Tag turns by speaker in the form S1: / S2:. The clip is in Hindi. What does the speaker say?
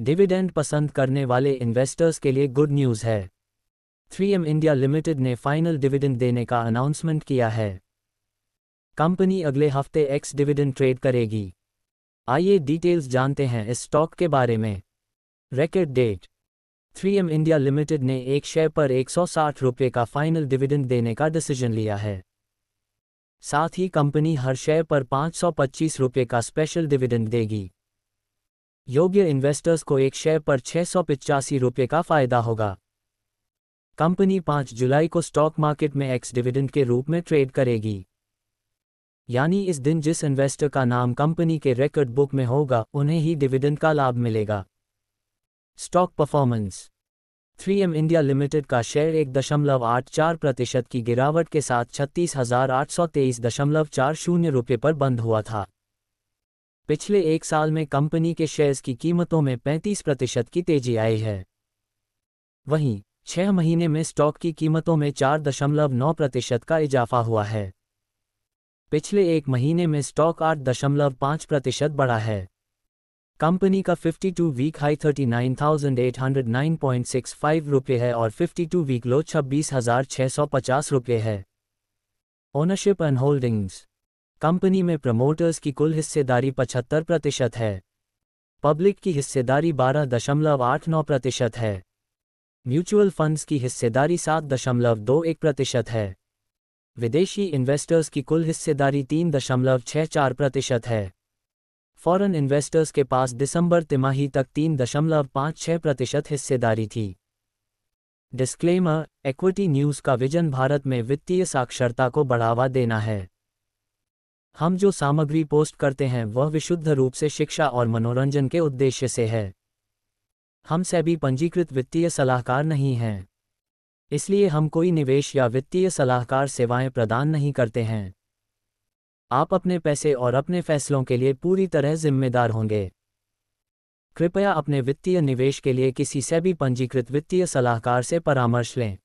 S1: डिविडेंड पसंद करने वाले इन्वेस्टर्स के लिए गुड न्यूज़ है 3M इंडिया लिमिटेड ने फाइनल डिविडेंड देने का अनाउंसमेंट किया है कंपनी अगले हफ्ते एक्स डिविडेंड ट्रेड करेगी आइए डिटेल्स जानते हैं इस स्टॉक के बारे में record date 3M India limited ने एक शेयर पर एक रुपये का फाइनल डिविडेंड देने का डिसीजन लिया है साथ ही कंपनी हर शेयर पर 525 रुपये का स्पेशल डिविडेंड देगी योग्य इन्वेस्टर्स को एक शेयर पर छह सौ पिचासी रुपये का फायदा होगा कंपनी 5 जुलाई को स्टॉक मार्केट में एक्स डिविडेंड के रूप में ट्रेड करेगी यानी इस दिन जिस इन्वेस्टर का नाम कंपनी के रिकॉर्ड बुक में होगा उन्हें ही डिविडेंड का लाभ मिलेगा stock performance 3M India limited का शेयर एक दशमलव आठ चार प्रतिशत की गिरावट के साथ छत्तीस हजार आठ सौ तेईस दशमलव चार शून्य रुपये पर बंद हुआ था पिछले एक साल में कंपनी के शेयर्स की कीमतों में 35 प्रतिशत की तेजी आई है वहीं छह महीने में स्टॉक की कीमतों में चार दशमलव नौ प्रतिशत का इजाफा हुआ है पिछले एक महीने में स्टॉक आठ दशमलव पांच प्रतिशत बढ़ा है कंपनी का 52 वीक हाई 39,809.65 रुपये है और 52 वीक लो 26,650 रुपये है ओनरशिप एंड होल्डिंग्स कंपनी में प्रमोटर्स की कुल हिस्सेदारी पचहत्तर प्रतिशत है पब्लिक की हिस्सेदारी बारह दशमलव आठ नौ प्रतिशत है म्यूचुअल फंड्स की हिस्सेदारी सात दशमलव दो एक प्रतिशत है विदेशी इन्वेस्टर्स की कुल हिस्सेदारी तीन दशमलव छः चार प्रतिशत है फॉरेन इन्वेस्टर्स के पास दिसंबर तिमाही तक तीन दशमलव पाँच छः प्रतिशत हिस्सेदारी थी डिस्क्लेमर इक्विटी न्यूज़ का विजन भारत में वित्तीय साक्षरता को बढ़ावा देना है हम जो सामग्री पोस्ट करते हैं वह विशुद्ध रूप से शिक्षा और मनोरंजन के उद्देश्य से है हम सभी पंजीकृत वित्तीय सलाहकार नहीं हैं इसलिए हम कोई निवेश या वित्तीय सलाहकार सेवाएं प्रदान नहीं करते हैं आप अपने पैसे और अपने फैसलों के लिए पूरी तरह जिम्मेदार होंगे कृपया अपने वित्तीय निवेश के लिए किसी से भी पंजीकृत वित्तीय सलाहकार से परामर्श लें